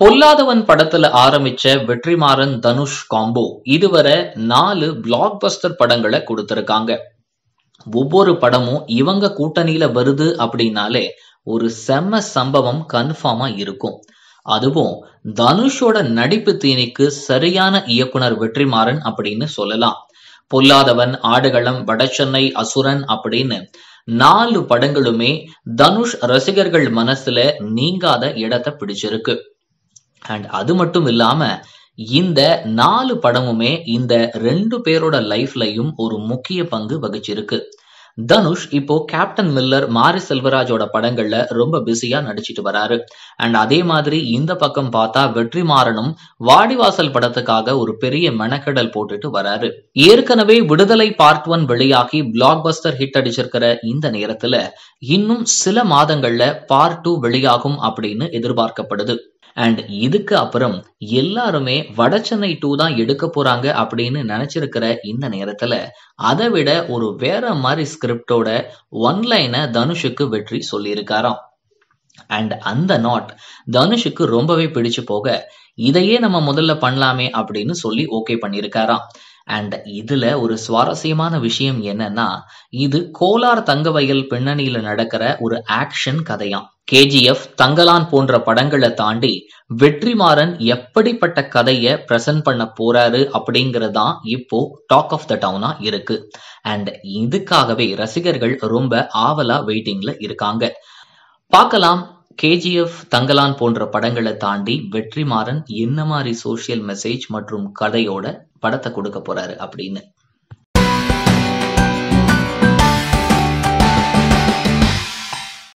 பொல்லாதவன் படத்துல ஆரம்பிச்ச வெற்றிமாறன் தனுஷ் காம்போ இதுவரை நாலு பிளாக் பஸ்டர் படங்களை கொடுத்திருக்காங்க ஒவ்வொரு படமும் இவங்க கூட்டணியில வருது அப்படின்னாலே ஒரு செம்ம சம்பவம் கன்ஃபார்மா இருக்கும் அதுவும் தனுஷோட நடிப்பு தீனிக்கு சரியான இயக்குனர் வெற்றிமாறன் அப்படின்னு சொல்லலாம் பொல்லாதவன் ஆடுகளம் வடசென்னை அசுரன் அப்படின்னு நாலு படங்களுமே தனுஷ் ரசிகர்கள் மனசுல நீங்காத இடத்தை பிடிச்சிருக்கு அண்ட் அது மட்டும் இல்லாம இந்த நாலு படமுமே இந்த ரெண்டு பேரோட லைஃப்லையும் ஒரு முக்கிய பங்கு வகிச்சிருக்கு தனுஷ் இப்போ கேப்டன் மில்லர் மாரி செல்வராஜோட படங்கள்ல ரொம்ப பிஸியா நடிச்சிட்டு வராரு அண்ட் அதே மாதிரி இந்த பக்கம் பார்த்தா வெற்றி மாறனும் வாடிவாசல் படத்துக்காக ஒரு பெரிய மெனக்கெடல் போட்டுட்டு வராரு ஏற்கனவே விடுதலை பார்ட் ஒன் வெளியாகி பிளாக் பஸ்டர் ஹிட் அடிச்சிருக்கிற இந்த நேரத்துல இன்னும் சில மாதங்கள்ல பார்ட் டூ வெளியாகும் அப்படின்னு எதிர்பார்க்கப்படுது அண்ட் இதுக்கு அப்புறம் எல்லாருமே வட சென்னை டூ தான் எடுக்க போறாங்க அப்படின்னு நினைச்சிருக்கிற இந்த நேரத்துல அதை விட ஒரு வேற மாதிரி ஸ்கிரிப்டோட ஒன்லைனை தனுஷுக்கு வெற்றி சொல்லியிருக்காராம் அண்ட் அந்த நாட் தனுஷுக்கு ரொம்பவே பிடிச்சு போக இதையே நம்ம முதல்ல பண்ணலாமே அப்படின்னு சொல்லி ஓகே பண்ணியிருக்காராம் அண்ட் இதுல ஒரு சுவாரஸ்யமான விஷயம் என்னன்னா இது கோலார் தங்கவயல் பின்னணியில நடக்கிற ஒரு ஆக்ஷன் கதையாம் கேஜிஎஃப் தங்கலான் போன்ற படங்களை தாண்டி வெற்றிமாறன் எப்படிப்பட்ட கதையை பிரசன்ட் பண்ண போறாரு அப்படிங்கறதான் இப்போ டாக் ஆஃப் த டவுனா இருக்கு அண்ட் இதுக்காகவே ரசிகர்கள் ரொம்ப ஆவலா வெயிட்டிங்ல இருக்காங்க பார்க்கலாம் கேஜிஎஃப், தங்கலான் போன்ற படங்கள தாண்டி வெற்றிமாறன் என்ன மாதிரி சோசியல் மெசேஜ் மற்றும் கதையோட படத்தை கொடுக்க போறாரு அப்படின்னு